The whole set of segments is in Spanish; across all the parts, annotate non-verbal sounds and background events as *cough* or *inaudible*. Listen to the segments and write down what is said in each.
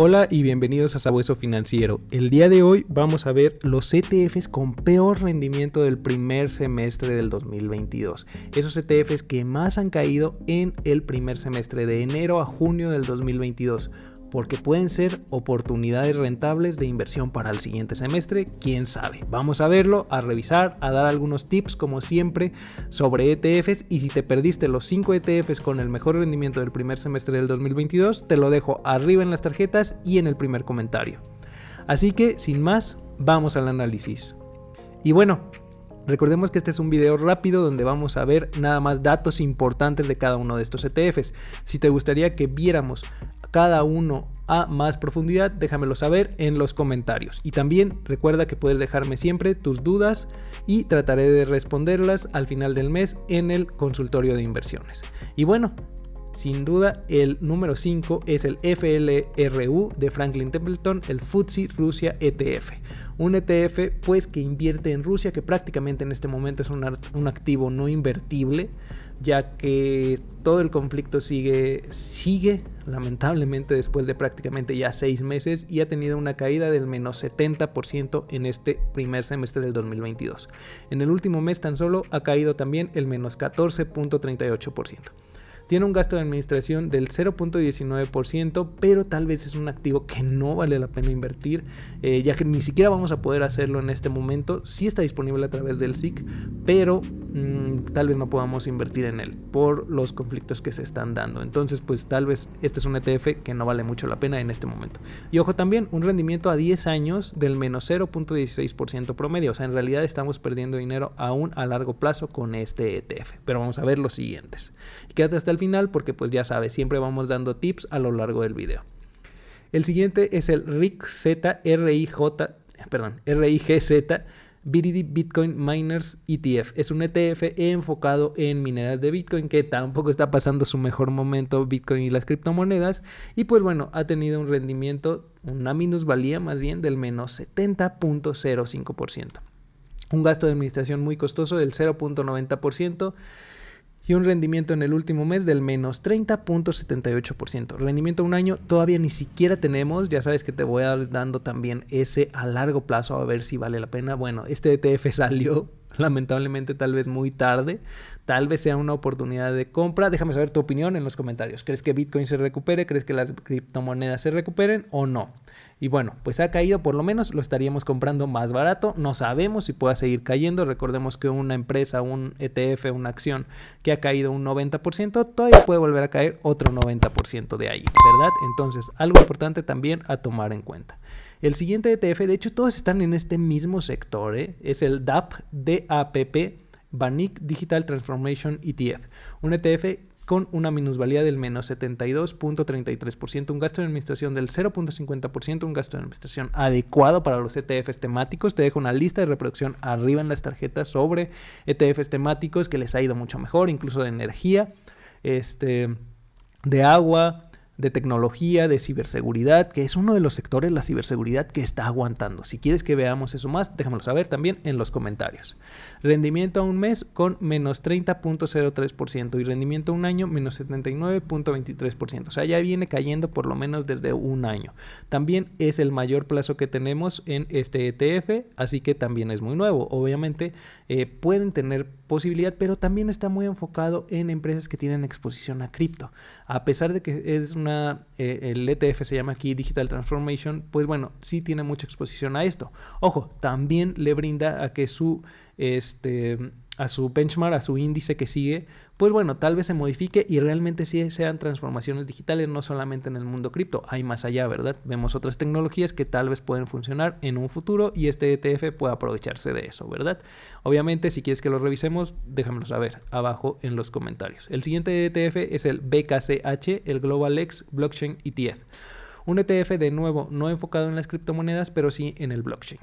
Hola y bienvenidos a Sabueso Financiero. El día de hoy vamos a ver los ETFs con peor rendimiento del primer semestre del 2022. Esos ETFs que más han caído en el primer semestre de enero a junio del 2022 porque pueden ser oportunidades rentables de inversión para el siguiente semestre, quién sabe. Vamos a verlo, a revisar, a dar algunos tips como siempre sobre ETFs y si te perdiste los 5 ETFs con el mejor rendimiento del primer semestre del 2022, te lo dejo arriba en las tarjetas y en el primer comentario. Así que, sin más, vamos al análisis. Y bueno, Recordemos que este es un video rápido donde vamos a ver nada más datos importantes de cada uno de estos ETFs. Si te gustaría que viéramos cada uno a más profundidad, déjamelo saber en los comentarios. Y también recuerda que puedes dejarme siempre tus dudas y trataré de responderlas al final del mes en el consultorio de inversiones. Y bueno, sin duda, el número 5 es el FLRU de Franklin Templeton, el FTSE Rusia ETF. Un ETF pues que invierte en Rusia, que prácticamente en este momento es un, activo no invertible, ya que todo el conflicto sigue, sigue lamentablemente después de prácticamente ya seis meses y ha tenido una caída del menos 70% en este primer semestre del 2022. En el último mes tan solo ha caído también el menos 14.38% tiene un gasto de administración del 0.19%, pero tal vez es un activo que no vale la pena invertir, eh, ya que ni siquiera vamos a poder hacerlo en este momento. Sí está disponible a través del SIC, pero mm, tal vez no podamos invertir en él por los conflictos que se están dando. Entonces, pues tal vez este es un ETF que no vale mucho la pena en este momento. Y ojo también, un rendimiento a 10 años del menos 0.16% promedio. O sea, en realidad estamos perdiendo dinero aún a largo plazo con este ETF. Pero vamos a ver los siguientes. Quédate hasta el final porque pues ya sabes, siempre vamos dando tips a lo largo del video. El siguiente es el RIGZ, R-I-J, perdón, RIGZ Bitcoin Miners ETF. Es un ETF enfocado en mineras de Bitcoin que tampoco está pasando su mejor momento Bitcoin y las criptomonedas. Y pues bueno, ha tenido un rendimiento, una minusvalía más bien del menos 70.05%. Un gasto de administración muy costoso del 0.90% y un rendimiento en el último mes del menos 30.78%. Rendimiento un año todavía ni siquiera tenemos, ya sabes que te voy a dando también ese a largo plazo a ver si vale la pena. Bueno, este ETF *laughs* salió *laughs* lamentablemente tal vez muy tarde, tal vez sea una oportunidad de compra. Déjame saber tu opinión en los comentarios. ¿Crees que Bitcoin se recupere? ¿Crees que las criptomonedas se recuperen o no? Y bueno, pues ha caído, por lo menos lo estaríamos comprando más barato. No sabemos si pueda seguir cayendo. Recordemos que una empresa, un ETF, una acción que ha caído un 90%, todavía puede volver a caer otro 90% de ahí, ¿verdad? Entonces, algo importante también a tomar en cuenta. El siguiente ETF, de hecho todos están en este mismo sector, ¿eh? es el DAP, DAPP, Banic Digital Transformation ETF, un ETF con una minusvalía del menos 72.33%, un gasto de administración del 0.50%, un gasto de administración adecuado para los ETFs temáticos. Te dejo una lista de reproducción arriba en las tarjetas sobre ETFs temáticos que les ha ido mucho mejor, incluso de energía, este, de agua, de tecnología, de ciberseguridad, que es uno de los sectores, la ciberseguridad, que está aguantando. Si quieres que veamos eso más, déjamelo saber también en los comentarios. Rendimiento a un mes con menos 30.03% y rendimiento a un año menos 79.23%. O sea, ya viene cayendo por lo menos desde un año. También es el mayor plazo que tenemos en este ETF, así que también es muy nuevo. Obviamente eh, pueden tener posibilidad, pero también está muy enfocado en empresas que tienen exposición a cripto. A pesar de que es una eh, el ETF se llama aquí Digital Transformation, pues bueno, sí tiene mucha exposición a esto. Ojo, también le brinda a que su este, a su benchmark, a su índice que sigue, pues bueno, tal vez se modifique y realmente sí sean transformaciones digitales, no solamente en el mundo cripto, hay más allá, ¿verdad? Vemos otras tecnologías que tal vez pueden funcionar en un futuro y este ETF puede aprovecharse de eso, ¿verdad? Obviamente, si quieres que lo revisemos, déjamelo saber abajo en los comentarios. El siguiente ETF es el BKCH, el GlobalX Blockchain ETF. Un ETF de nuevo no enfocado en las criptomonedas, pero sí en el blockchain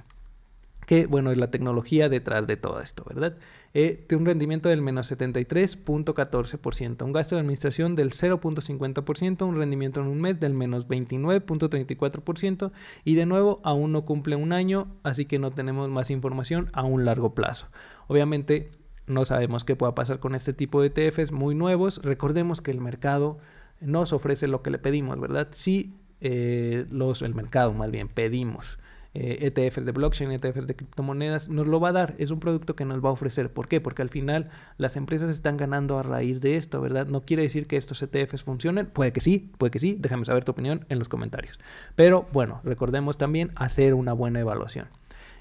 que bueno, es la tecnología detrás de todo esto, ¿verdad? Eh, un rendimiento del menos 73.14%, un gasto de administración del 0.50%, un rendimiento en un mes del menos 29.34% y de nuevo aún no cumple un año, así que no tenemos más información a un largo plazo. Obviamente no sabemos qué pueda pasar con este tipo de ETFs muy nuevos, recordemos que el mercado nos ofrece lo que le pedimos, ¿verdad? Si eh, los, el mercado más bien pedimos eh, ETFs de blockchain, ETFs de criptomonedas, nos lo va a dar, es un producto que nos va a ofrecer. ¿Por qué? Porque al final las empresas están ganando a raíz de esto, ¿verdad? No quiere decir que estos ETFs funcionen, puede que sí, puede que sí, déjame saber tu opinión en los comentarios. Pero bueno, recordemos también hacer una buena evaluación.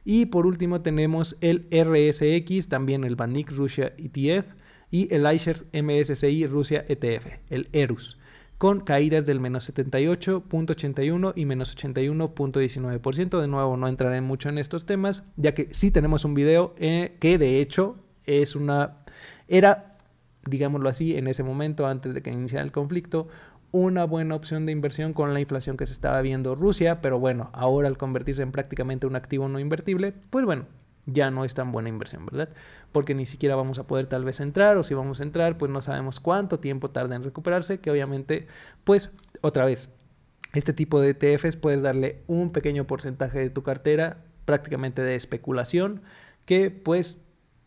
Y por último tenemos el RSX, también el Banik Rusia ETF y el iShares MSCI Rusia ETF, el ERUS con caídas del menos 78.81 y menos 81.19%. De nuevo, no entraré mucho en estos temas, ya que sí tenemos un video eh, que de hecho es una... era, digámoslo así, en ese momento, antes de que iniciara el conflicto, una buena opción de inversión con la inflación que se estaba viendo Rusia, pero bueno, ahora al convertirse en prácticamente un activo no invertible, pues bueno, ya no es tan buena inversión, ¿verdad? Porque ni siquiera vamos a poder tal vez entrar o si vamos a entrar, pues no sabemos cuánto tiempo tarda en recuperarse, que obviamente, pues otra vez, este tipo de ETFs puedes darle un pequeño porcentaje de tu cartera prácticamente de especulación que pues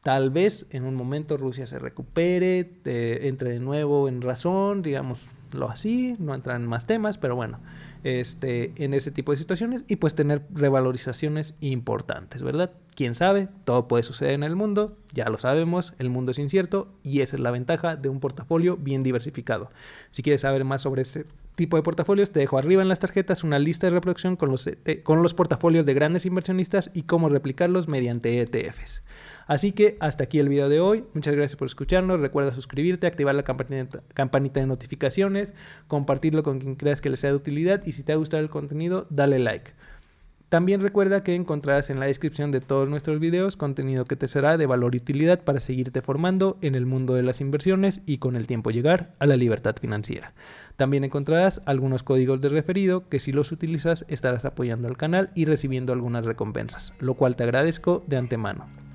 tal vez en un momento Rusia se recupere, entre de nuevo en razón, digamos, lo así, no entran más temas, pero bueno, este, en ese tipo de situaciones y pues tener revalorizaciones importantes, ¿verdad? quién sabe, todo puede suceder en el mundo, ya lo sabemos, el mundo es incierto y esa es la ventaja de un portafolio bien diversificado. Si quieres saber más sobre este tipo de portafolios, te dejo arriba en las tarjetas una lista de reproducción con los, eh, con los portafolios de grandes inversionistas y cómo replicarlos mediante ETFs. Así que hasta aquí el video de hoy, muchas gracias por escucharnos, recuerda suscribirte, activar la campanita, campanita de notificaciones, compartirlo con quien creas que le sea de utilidad y si te ha gustado el contenido, dale like. También recuerda que encontrarás en la descripción de todos nuestros videos contenido que te será de valor y utilidad para seguirte formando en el mundo de las inversiones y con el tiempo llegar a la libertad financiera. También encontrarás algunos códigos de referido que si los utilizas estarás apoyando al canal y recibiendo algunas recompensas, lo cual te agradezco de antemano.